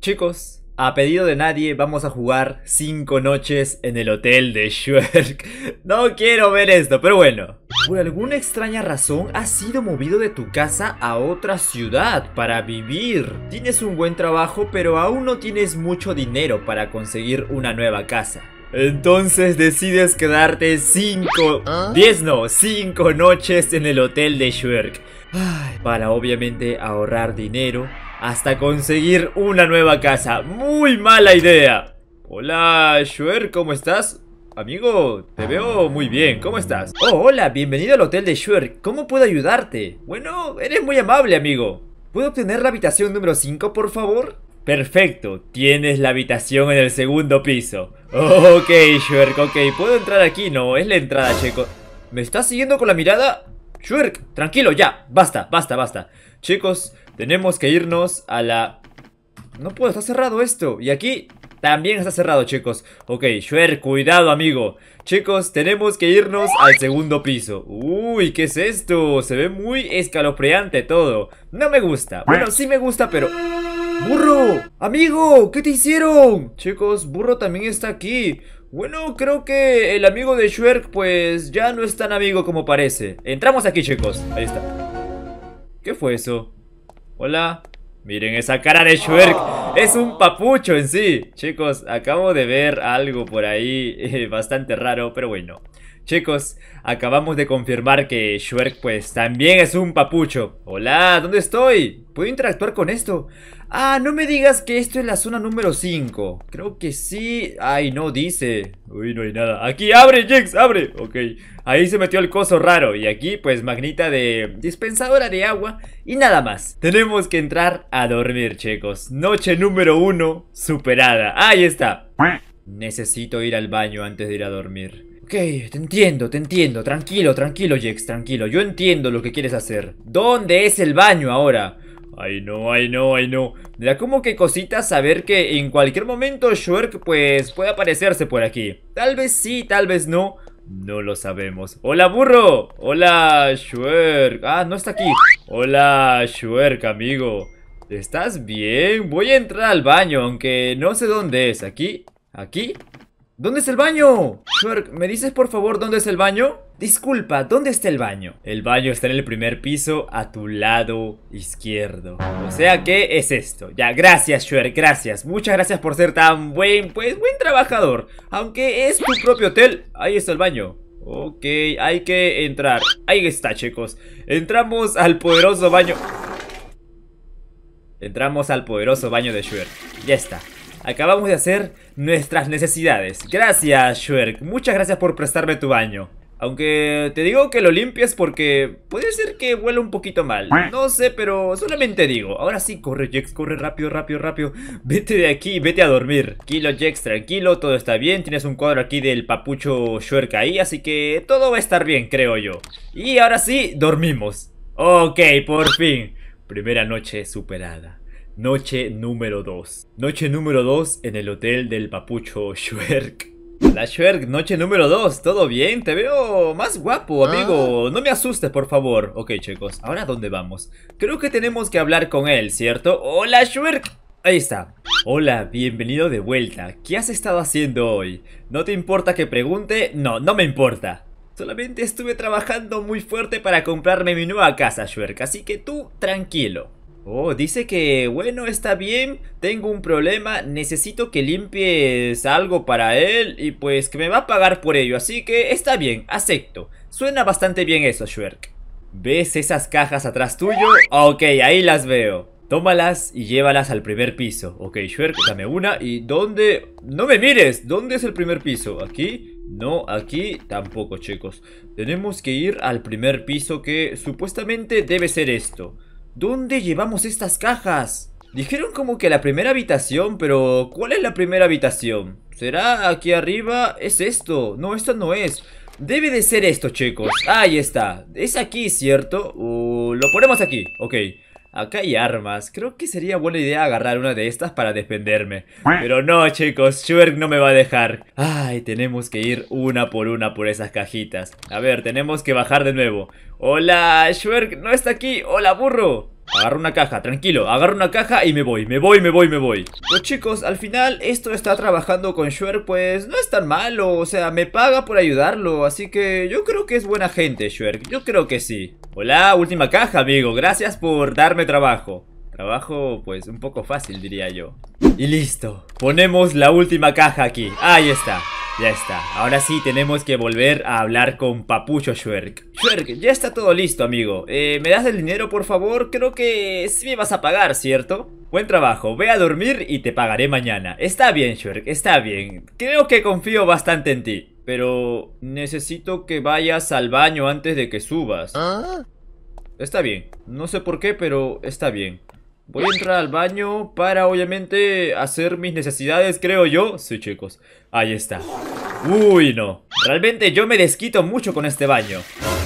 Chicos, a pedido de nadie vamos a jugar 5 noches en el hotel de Shwerk. No quiero ver esto, pero bueno. Por alguna extraña razón has sido movido de tu casa a otra ciudad para vivir. Tienes un buen trabajo, pero aún no tienes mucho dinero para conseguir una nueva casa. Entonces decides quedarte 5, 10 no, 5 noches en el hotel de Schwerk Para obviamente ahorrar dinero hasta conseguir una nueva casa. Muy mala idea. Hola, Shwerk! ¿cómo estás? Amigo, te veo muy bien, ¿cómo estás? Oh, hola, bienvenido al hotel de Shwerk. ¿cómo puedo ayudarte? Bueno, eres muy amable, amigo ¿Puedo obtener la habitación número 5, por favor? Perfecto, tienes la habitación en el segundo piso Ok, Shwerk! ok, ¿puedo entrar aquí? No, es la entrada, Checo ¿Me estás siguiendo con la mirada? ¡Shwerk! tranquilo, ya, basta, basta, basta Chicos, tenemos que irnos a la... No puedo, está cerrado esto. Y aquí también está cerrado, chicos. Ok, Shwerk, cuidado, amigo. Chicos, tenemos que irnos al segundo piso. Uy, ¿qué es esto? Se ve muy escalofriante todo. No me gusta. Bueno, sí me gusta, pero... ¡Burro! ¡Amigo! ¿Qué te hicieron? Chicos, Burro también está aquí. Bueno, creo que el amigo de Shwerk, pues, ya no es tan amigo como parece. Entramos aquí, chicos. Ahí está. ¿Qué fue eso? Hola. Miren esa cara de Schwerk. Es un papucho en sí. Chicos, acabo de ver algo por ahí eh, bastante raro, pero bueno. Chicos, acabamos de confirmar que Shwerk pues también es un papucho. Hola, ¿dónde estoy? ¿Puedo interactuar con esto? Ah, no me digas que esto es la zona número 5. Creo que sí. Ay, no dice. Uy, no hay nada. Aquí, abre, Jinx, abre. Ok. Ahí se metió el coso raro. Y aquí, pues, magnita de dispensadora de agua. Y nada más. Tenemos que entrar a dormir, chicos. Noche número 1 superada. Ahí está. Necesito ir al baño antes de ir a dormir. Ok, te entiendo, te entiendo. Tranquilo, tranquilo, Jex, tranquilo. Yo entiendo lo que quieres hacer. ¿Dónde es el baño ahora? Ay no, ay no, ay no. Me da como que cosita saber que en cualquier momento Shwerk pues puede aparecerse por aquí. Tal vez sí, tal vez no. No lo sabemos. ¡Hola, burro! ¡Hola, Shwerk! Ah, no está aquí. ¡Hola, Shwerk, amigo! ¿Estás bien? Voy a entrar al baño, aunque no sé dónde es. ¿Aquí? ¿Aquí? ¿Dónde es el baño? Shrek, ¿me dices por favor dónde es el baño? Disculpa, ¿dónde está el baño? El baño está en el primer piso a tu lado izquierdo. O sea que es esto. Ya, gracias, Shrek, gracias. Muchas gracias por ser tan buen, pues, buen trabajador. Aunque es tu propio hotel, ahí está el baño. Ok, hay que entrar. Ahí está, chicos. Entramos al poderoso baño. Entramos al poderoso baño de Shrek Ya está. Acabamos de hacer nuestras necesidades. Gracias, Shwerk, Muchas gracias por prestarme tu baño. Aunque te digo que lo limpies porque puede ser que huela un poquito mal. No sé, pero solamente digo. Ahora sí, corre, Jex, corre rápido, rápido, rápido. Vete de aquí, vete a dormir. Kilo Jex, tranquilo, todo está bien. Tienes un cuadro aquí del papucho Shwerk ahí, así que todo va a estar bien, creo yo. Y ahora sí, dormimos. Ok, por fin. Primera noche superada. Noche número 2. Noche número 2 en el hotel del papucho Schwerk. Hola Schwerk, noche número 2, ¿todo bien? Te veo más guapo, ah. amigo. No me asustes, por favor. Ok, chicos, ¿ahora dónde vamos? Creo que tenemos que hablar con él, ¿cierto? Hola Schwerk. Ahí está. Hola, bienvenido de vuelta. ¿Qué has estado haciendo hoy? ¿No te importa que pregunte? No, no me importa. Solamente estuve trabajando muy fuerte para comprarme mi nueva casa, Schwerk, así que tú tranquilo. Oh, dice que, bueno, está bien, tengo un problema, necesito que limpies algo para él y pues que me va a pagar por ello, así que está bien, acepto. Suena bastante bien eso, Shwerk. ¿Ves esas cajas atrás tuyo? Ah, ok, ahí las veo. Tómalas y llévalas al primer piso. Ok, Shwerk, dame una y ¿dónde? ¡No me mires! ¿Dónde es el primer piso? ¿Aquí? No, aquí tampoco, chicos. Tenemos que ir al primer piso que supuestamente debe ser esto. ¿Dónde llevamos estas cajas? Dijeron como que la primera habitación, pero ¿cuál es la primera habitación? ¿Será aquí arriba? Es esto, no, esto no es Debe de ser esto, chicos Ahí está, es aquí, ¿cierto? Uh, lo ponemos aquí, ok Acá hay armas. Creo que sería buena idea agarrar una de estas para defenderme. Pero no, chicos. Shwerk no me va a dejar. Ay, tenemos que ir una por una por esas cajitas. A ver, tenemos que bajar de nuevo. Hola, Shwerk! No está aquí. Hola, burro. Agarro una caja, tranquilo, agarro una caja y me voy, me voy, me voy, me voy Pues chicos, al final esto está trabajando con Shwerk, pues no es tan malo, o sea, me paga por ayudarlo Así que yo creo que es buena gente Shwerk, yo creo que sí Hola, última caja, amigo. Gracias por darme trabajo. Trabajo, pues, un poco fácil, diría yo. Y listo. Ponemos la última caja aquí. Ahí está. Ya está. Ahora sí tenemos que volver a hablar con Papucho Shwerk Shwerk, ya está todo listo, amigo. Eh, ¿Me das el dinero, por favor? Creo que sí me vas a pagar, ¿cierto? Buen trabajo, ve a dormir y te pagaré mañana. Está bien, Schwerk, está bien. Creo que confío bastante en ti. Pero necesito que vayas al baño antes de que subas. ¿Ah? Está bien. No sé por qué, pero está bien. Voy a entrar al baño para, obviamente, hacer mis necesidades, creo yo. Sí, chicos. Ahí está. Uy, no. Realmente yo me desquito mucho con este baño.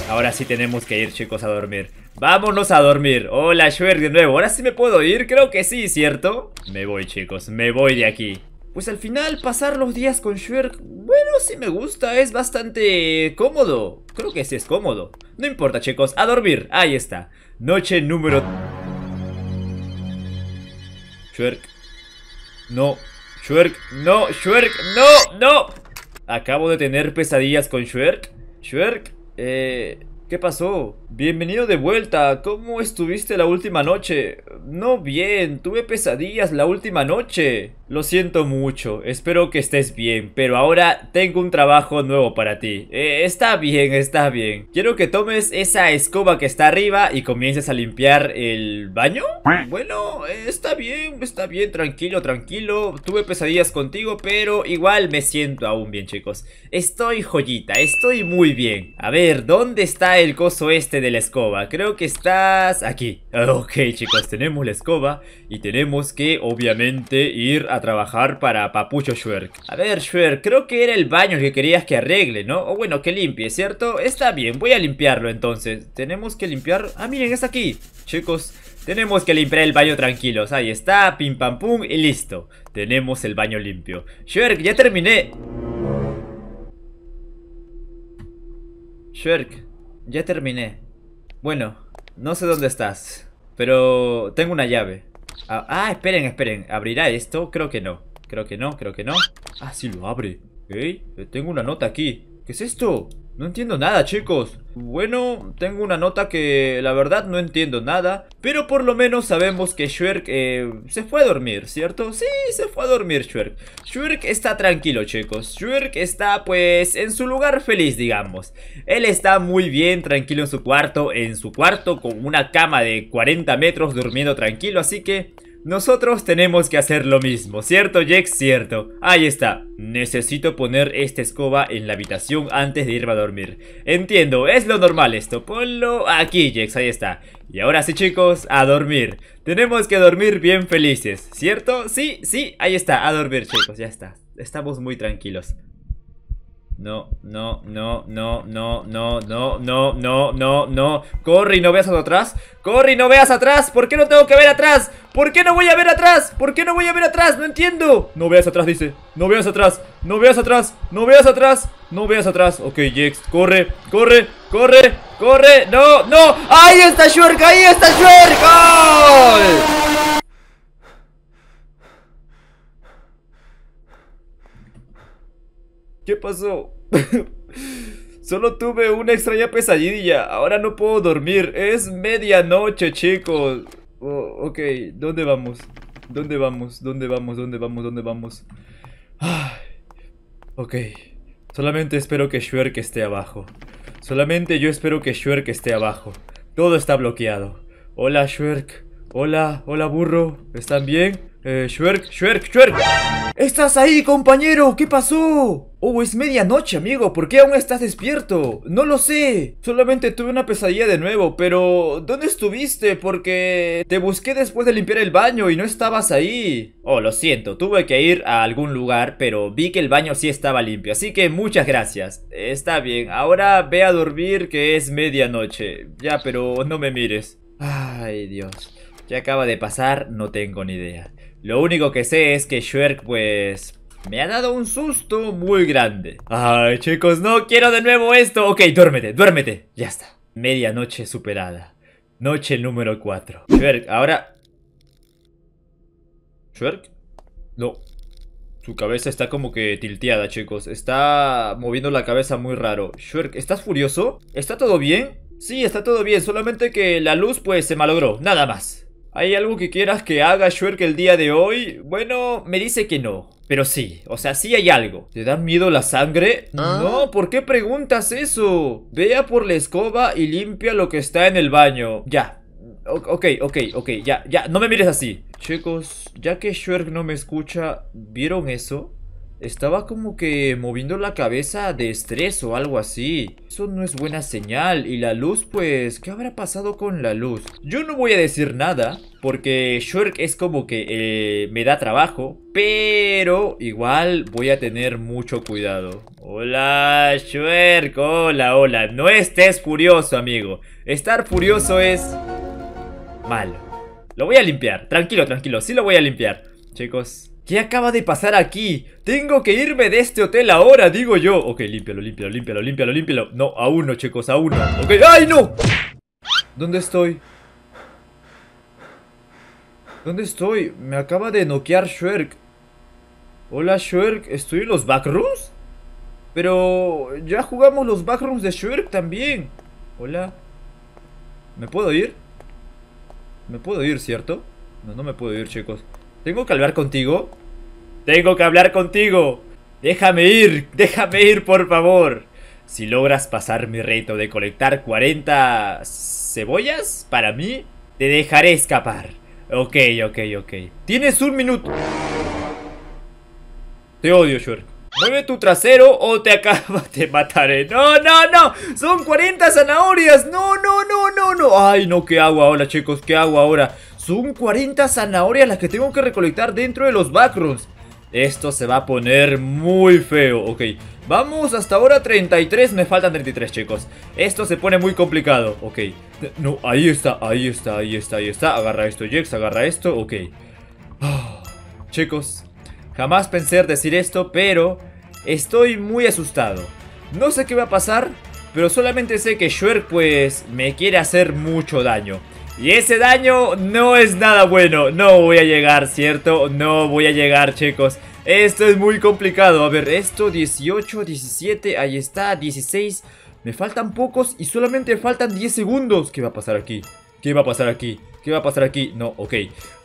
Ahora sí tenemos que ir, chicos, a dormir. Vámonos a dormir. Hola, Schwer, de nuevo. ¿Ahora sí me puedo ir? Creo que sí, ¿cierto? Me voy, chicos. Me voy de aquí. Pues al final pasar los días con Schwerk bueno, sí me gusta, es bastante cómodo. Creo que sí es cómodo. No importa, chicos, a dormir. Ahí está. Noche número... Schwerk No. Schwerk no, Schwerk no, no. Acabo de tener pesadillas con Schwerk Schwerk eh... ¿Qué pasó? Bienvenido de vuelta, ¿cómo estuviste la última noche? No bien, tuve pesadillas la última noche. Lo siento mucho, espero que estés bien, pero ahora tengo un trabajo nuevo para ti. Eh, está bien, está bien. Quiero que tomes esa escoba que está arriba y comiences a limpiar el baño. Bueno, está bien, está bien, tranquilo, tranquilo. Tuve pesadillas contigo, pero igual me siento aún bien, chicos. Estoy joyita, estoy muy bien. A ver, ¿dónde está el coso este? de la escoba. Creo que estás aquí. Ok, chicos, tenemos la escoba y tenemos que, obviamente, ir a trabajar para Papucho Schwerk. A ver, Schwerk, creo que era el baño que querías que arregle, ¿no? O bueno, que limpie, ¿cierto? Está bien, voy a limpiarlo entonces. Tenemos que limpiar... Ah, miren, es aquí. Chicos, tenemos que limpiar el baño tranquilos. Ahí está, pim pam pum y listo. Tenemos el baño limpio. Shwerk, ya terminé. Shwerk, ya terminé. Bueno, no sé dónde estás, pero tengo una llave. Ah, ah, esperen, esperen. ¿Abrirá esto? Creo que no. Creo que no, creo que no. Ah, sí lo abre. Tengo una nota aquí. ¿Qué es esto? No entiendo nada, chicos. Bueno, tengo una nota que la verdad no entiendo nada. Pero por lo menos sabemos que Shwerk eh, se fue a dormir, ¿cierto? Sí, se fue a dormir Shwerk. Shwerk está tranquilo, chicos. Shwerk está, pues, en su lugar feliz, digamos. Él está muy bien, tranquilo en su cuarto. En su cuarto, con una cama de 40 metros, durmiendo tranquilo. Así que... Nosotros tenemos que hacer lo mismo, ¿cierto, Jex? Cierto. Ahí está. Necesito poner esta escoba en la habitación antes de irme a dormir. Entiendo, es lo normal esto. Ponlo aquí, Jax, ahí está. Y ahora sí, chicos, a dormir. Tenemos que dormir bien felices, ¿cierto? Sí, sí, ahí está, a dormir, chicos, ya está. Estamos muy tranquilos. No, no, no, no, no, no, no, no, no, no, no. Corre y no veas atrás. Corre y no veas atrás. ¿Por qué no tengo que ver atrás? ¿Por qué no voy a ver atrás? ¿Por qué no voy a ver atrás? No entiendo. No veas atrás, dice. No veas atrás. No veas atrás. No veas atrás. No veas atrás. Ok, Jex. Corre, corre, corre, corre. No, no. Ahí está Shurk. Ahí está Shurk. ¿Qué pasó? Solo tuve una extraña pesadilla. Ahora no puedo dormir. Es medianoche, chicos. Oh, ok, ¿dónde vamos? ¿Dónde vamos? ¿Dónde vamos? ¿Dónde vamos? ¿Dónde vamos? ok. Solamente espero que Shwerk esté abajo. Solamente yo espero que Shwerk esté abajo. Todo está bloqueado. Hola, Shwerk. Hola, hola, burro. ¿Están bien? Eh, Shwerk, Shwerk, Shwerk. ¿Estás ahí, compañero? ¿Qué pasó? Oh, es medianoche, amigo. ¿Por qué aún estás despierto? No lo sé. Solamente tuve una pesadilla de nuevo, pero ¿dónde estuviste? Porque te busqué después de limpiar el baño y no estabas ahí. Oh, lo siento. Tuve que ir a algún lugar, pero vi que el baño sí estaba limpio. Así que muchas gracias. Está bien. Ahora ve a dormir que es medianoche. Ya, pero no me mires. Ay, Dios. ¿Qué acaba de pasar? No tengo ni idea. Lo único que sé es que Shwerk, pues... Me ha dado un susto muy grande. Ay, chicos, no quiero de nuevo esto. Ok, duérmete, duérmete. Ya está. Medianoche superada. Noche número 4. Shwerk, ahora... ¿Shwerk? No. Su cabeza está como que tilteada, chicos. Está moviendo la cabeza muy raro. Shwerk, ¿estás furioso? ¿Está todo bien? Sí, está todo bien, solamente que la luz pues se malogró, nada más ¿Hay algo que quieras que haga Shwerk el día de hoy? Bueno, me dice que no. Pero sí, o sea, sí hay algo. ¿Te da miedo la sangre? Ah. No, ¿por qué preguntas eso? Vea por la escoba y limpia lo que está en el baño. Ya. ok, ok, ok, ya, ya, no me mires así. Chicos, ya que Shwerk no me escucha, ¿vieron eso? Estaba como que moviendo la cabeza de estrés o algo así. Eso no es buena señal. Y la luz, pues, ¿qué habrá pasado con la luz? Yo no voy a decir nada, porque Shurk es como que eh, me da trabajo. Pero igual voy a tener mucho cuidado. Hola, Shurk. Hola, hola. No estés furioso, amigo. Estar furioso es... malo. Lo voy a limpiar. Tranquilo, tranquilo. Sí lo voy a limpiar. Chicos, ¿Qué acaba de pasar aquí? Tengo que irme de este hotel ahora, digo yo Ok, límpialo, límpialo, límpialo, límpialo, límpialo No, a uno, chicos, a uno Ok, ¡ay, no! ¿Dónde estoy? ¿Dónde estoy? Me acaba de noquear Shwerk Hola, Shwerk, ¿estoy en los backrooms? Pero ya jugamos los backrooms de Shwerk también Hola ¿Me puedo ir? ¿Me puedo ir, cierto? No, no me puedo ir, chicos tengo que hablar contigo. Tengo que hablar contigo. Déjame ir, déjame ir, por favor. Si logras pasar mi reto de colectar 40 cebollas para mí, te dejaré escapar. Ok, ok, ok. Tienes un minuto. Te odio, Shurk. Mueve tu trasero o te acaba, te mataré. Eh. No, no, no. Son 40 zanahorias. No, no, no, no, no. Ay, no, ¿qué hago ahora, chicos? ¿Qué hago ahora? Son 40 zanahorias las que tengo que recolectar dentro de los backrooms. Esto se va a poner muy feo, ok. Vamos hasta ahora 33, me faltan 33 chicos. Esto se pone muy complicado, ok. No, ahí está, ahí está, ahí está, ahí está. Agarra esto, Jex, agarra esto, ok. Ah, chicos, jamás pensé decir esto, pero estoy muy asustado. No sé qué va a pasar, pero solamente sé que Shrek pues me quiere hacer mucho daño. Y ese daño no es nada bueno. No voy a llegar, ¿cierto? No voy a llegar, chicos. Esto es muy complicado. A ver, esto 18, 17, ahí está, 16. Me faltan pocos y solamente faltan 10 segundos. ¿Qué va a pasar aquí? ¿Qué va a pasar aquí? ¿Qué va a pasar aquí? No, ok.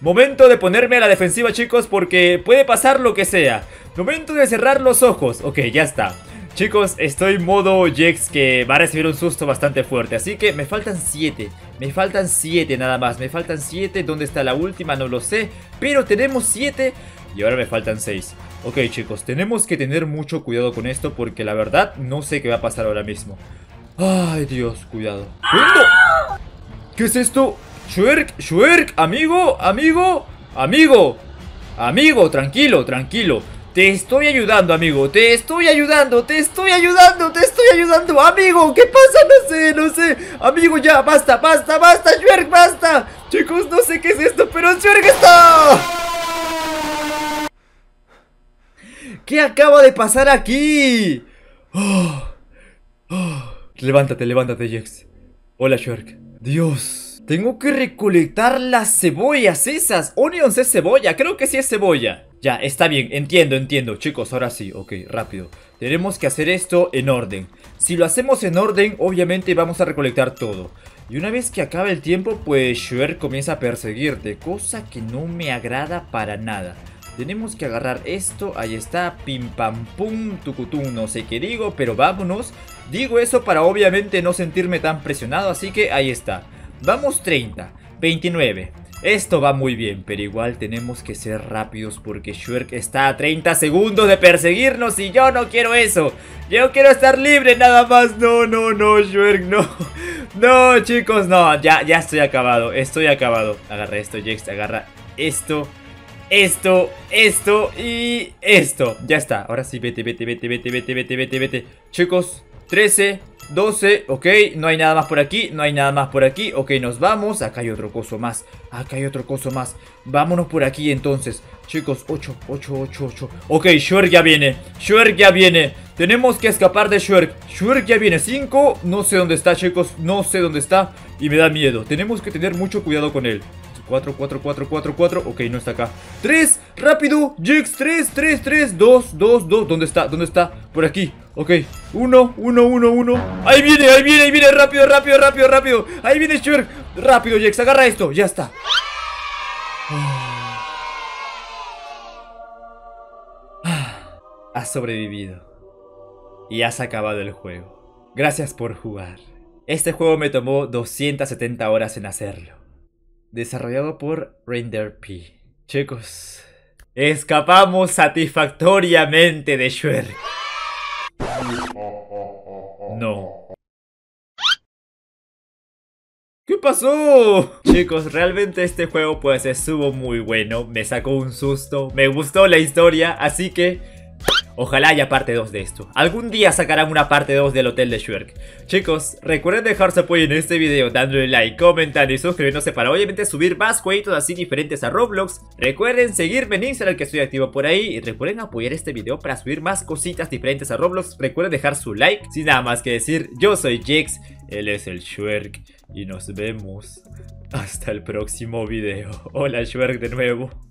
Momento de ponerme a la defensiva, chicos, porque puede pasar lo que sea. Momento de cerrar los ojos. Ok, ya está. Chicos, estoy modo Jex que va a recibir un susto bastante fuerte. Así que me faltan 7. Me faltan 7 nada más, me faltan 7, ¿dónde está la última? No lo sé, pero tenemos 7 y ahora me faltan 6. Ok chicos, tenemos que tener mucho cuidado con esto porque la verdad no sé qué va a pasar ahora mismo. Ay Dios, cuidado. ¿Qué es esto? Shwerk, Shwerk, amigo, amigo, amigo, amigo, tranquilo, tranquilo. Te estoy ayudando, amigo. Te estoy ayudando, te estoy ayudando, te estoy ayudando. Amigo, ¿qué pasa? No sé, no sé. Amigo, ya, basta, basta, basta, Shrek, basta. Chicos, no sé qué es esto, pero Shrek está. ¿Qué acaba de pasar aquí? Oh, oh. Levántate, levántate, Jex. Hola, Shrek. Dios. Tengo que recolectar las cebollas esas. Onions es cebolla, creo que sí es cebolla. Ya, está bien, entiendo, entiendo. Chicos, ahora sí, ok, rápido. Tenemos que hacer esto en orden. Si lo hacemos en orden, obviamente vamos a recolectar todo. Y una vez que acabe el tiempo, pues Shuer comienza a perseguirte, cosa que no me agrada para nada. Tenemos que agarrar esto, ahí está, pim pam pum, tucutum, no sé qué digo, pero vámonos. Digo eso para obviamente no sentirme tan presionado, así que ahí está. Vamos 30, 29. Esto va muy bien, pero igual tenemos que ser rápidos porque Shwerk está a 30 segundos de perseguirnos y yo no quiero eso. Yo quiero estar libre nada más. No, no, no, Shwerk no. No, chicos, no. Ya, ya estoy acabado, estoy acabado. Agarra esto, Jex, agarra esto esto, esto y esto. Ya está. Ahora sí, vete, vete, vete, vete, vete, vete, vete, vete. Chicos, 13, 12, ok, no hay nada más por aquí, no hay nada más por aquí Ok, nos vamos, acá hay otro coso más Acá hay otro coso más Vámonos por aquí entonces Chicos, 8, 8, 8, 8 Ok, Shurk ya viene, Shurk ya viene Tenemos que escapar de Shurk Shurk ya viene, 5, no sé dónde está chicos No sé dónde está y me da miedo Tenemos que tener mucho cuidado con él 4, 4, 4, 4, 4 Ok, no está acá 3, rápido, Jix 3, 3, 3, 2, 2, 2 ¿Dónde está? ¿Dónde está? Por aquí Ok, uno, uno, uno, uno Ahí viene, ahí viene, ahí viene, rápido, rápido, rápido, rápido Ahí viene Shurk, rápido Jex, agarra esto, ya está ah. ah, Has sobrevivido Y has acabado el juego Gracias por jugar Este juego me tomó 270 horas en hacerlo Desarrollado por Render P Chicos Escapamos satisfactoriamente de Shurk ¿Qué pasó? Chicos, realmente este juego pues estuvo muy bueno, me sacó un susto, me gustó la historia, así que Ojalá haya parte 2 de esto. Algún día sacarán una parte 2 del Hotel de Shwerk. Chicos, recuerden dejar su apoyo en este video dándole like, comentando y suscribiéndose para obviamente subir más jueguitos así diferentes a Roblox. Recuerden seguirme en Instagram que estoy activo por ahí y recuerden apoyar este video para subir más cositas diferentes a Roblox. Recuerden dejar su like. Sin nada más que decir, yo soy Jex, él es el Shwerk y nos vemos hasta el próximo video. Hola Shwerk de nuevo.